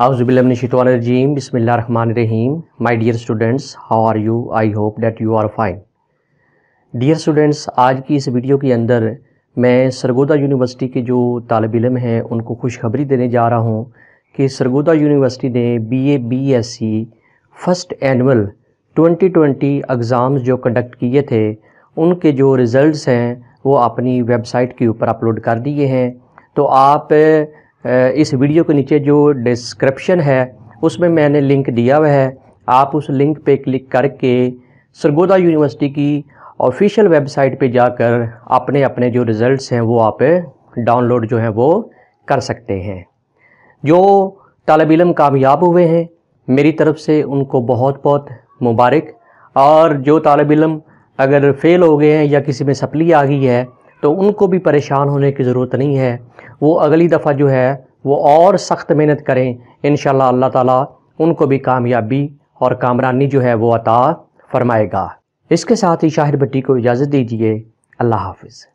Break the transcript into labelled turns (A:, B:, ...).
A: run रहीम my dear students how are you I hope that you are fine dear students आज की इस video के अंदर मैं सरगोदा यूनिवर्सिटी के जो तालब इलम हैं उनको खुशखबरी देने जा रहा हूँ कि सरगोदा यूनिवर्सिटी ने B A B S C first annual twenty twenty exams जो कंडक्ट किए थे उनके जो रिज़ल्ट हैं वो अपनी वेबसाइट के ऊपर अपलोड कर दिए हैं तो आप इस वीडियो के नीचे जो डिस्क्रिप्शन है उसमें मैंने लिंक दिया हुआ है आप उस लिंक पे क्लिक करके सरगोदा यूनिवर्सिटी की ऑफिशियल वेबसाइट पे जाकर अपने अपने जो रिज़ल्ट्स हैं वो आप डाउनलोड जो हैं वो कर सकते हैं जो तलब इलम कामयाब हुए हैं मेरी तरफ़ से उनको बहुत बहुत मुबारक और जो तलब इलम अगर फ़ेल हो गए हैं या किसी में सप्ली आ गई है तो उनको भी परेशान होने की ज़रूरत नहीं है वो अगली दफ़ा जो है वो और सख्त मेहनत करें इन अल्लाह ताला उनको भी कामयाबी और कामरानी जो है वो अता फरमाएगा इसके साथ ही शाहिर भट्टी को इजाज़त दीजिए अल्लाह हाफिज़